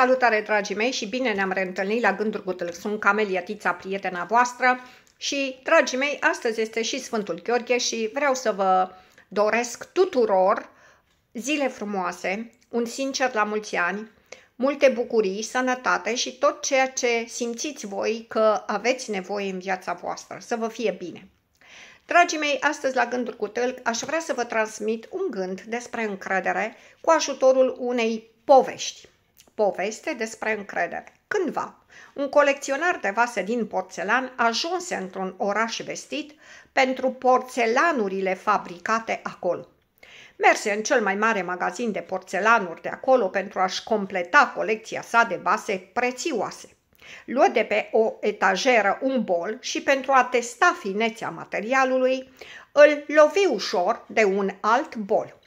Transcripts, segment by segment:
Salutare dragii mei și bine ne-am reîntâlnit la Gânduri cu Tâlc. Sunt Camelia Tița, prietena voastră și, dragii mei, astăzi este și Sfântul Gheorghe și vreau să vă doresc tuturor zile frumoase, un sincer la mulți ani, multe bucurii, sănătate și tot ceea ce simțiți voi că aveți nevoie în viața voastră. Să vă fie bine! Dragii mei, astăzi la Gânduri cu Tâlc aș vrea să vă transmit un gând despre încredere cu ajutorul unei povești. Poveste despre încredere. Cândva, un colecționar de vase din porțelan ajunse într-un oraș vestit pentru porțelanurile fabricate acolo. Merse în cel mai mare magazin de porțelanuri de acolo pentru a-și completa colecția sa de vase prețioase. Luă de pe o etajeră un bol și pentru a testa finețea materialului, îl lovi ușor de un alt bol.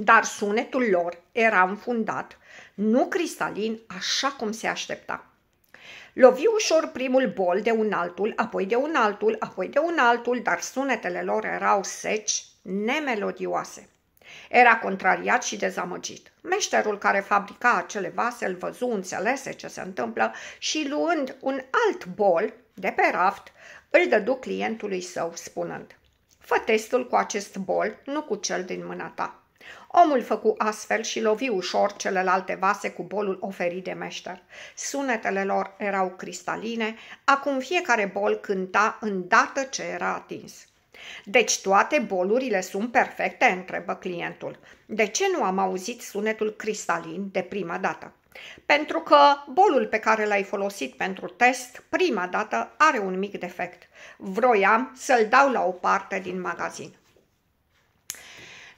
Dar sunetul lor era înfundat, nu cristalin, așa cum se aștepta. Lovi ușor primul bol de un altul, apoi de un altul, apoi de un altul, dar sunetele lor erau seci, nemelodioase. Era contrariat și dezamăgit. Meșterul care fabrica acele vase îl văzu, înțelese ce se întâmplă și luând un alt bol de pe raft, îl dădu clientului său spunând Fă testul cu acest bol, nu cu cel din mâna ta. Omul făcu astfel și lovi ușor celelalte vase cu bolul oferit de meșter. Sunetele lor erau cristaline, acum fiecare bol cânta îndată ce era atins. Deci toate bolurile sunt perfecte? întrebă clientul. De ce nu am auzit sunetul cristalin de prima dată? Pentru că bolul pe care l-ai folosit pentru test prima dată are un mic defect. Vroiam să-l dau la o parte din magazin.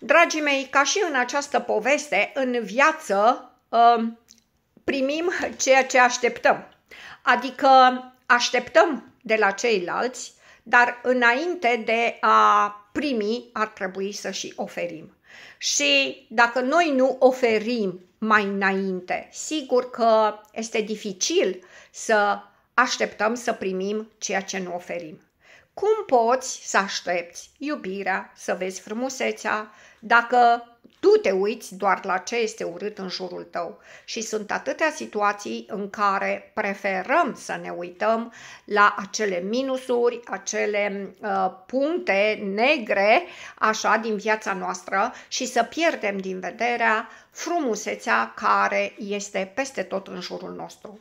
Dragii mei, ca și în această poveste, în viață um, primim ceea ce așteptăm. Adică așteptăm de la ceilalți, dar înainte de a primi, ar trebui să și oferim. Și dacă noi nu oferim mai înainte, sigur că este dificil să așteptăm să primim ceea ce nu oferim. Cum poți să aștepți iubirea, să vezi frumusețea, dacă tu te uiți doar la ce este urât în jurul tău și sunt atâtea situații în care preferăm să ne uităm la acele minusuri, acele uh, puncte negre, așa, din viața noastră și să pierdem din vederea frumusețea care este peste tot în jurul nostru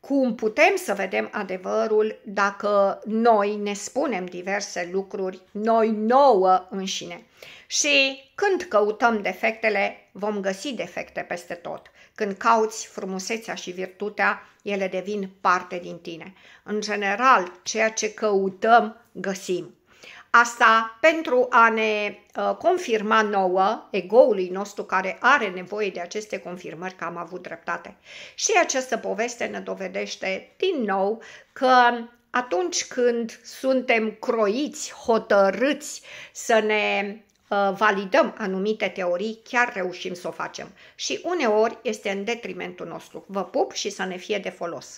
cum putem să vedem adevărul dacă noi ne spunem diverse lucruri, noi nouă înșine. Și când căutăm defecte, defectele, vom găsi defecte peste tot. Când cauți frumusețea și virtutea, ele devin parte din tine. În general, ceea ce căutăm, găsim. Asta pentru a ne uh, confirma nouă egoului nostru care are nevoie de aceste confirmări că am avut dreptate. Și această poveste ne dovedește din nou că atunci când suntem croiți, hotărâți să ne Uh, validăm anumite teorii, chiar reușim să o facem. Și uneori este în detrimentul nostru. Vă pup și să ne fie de folos!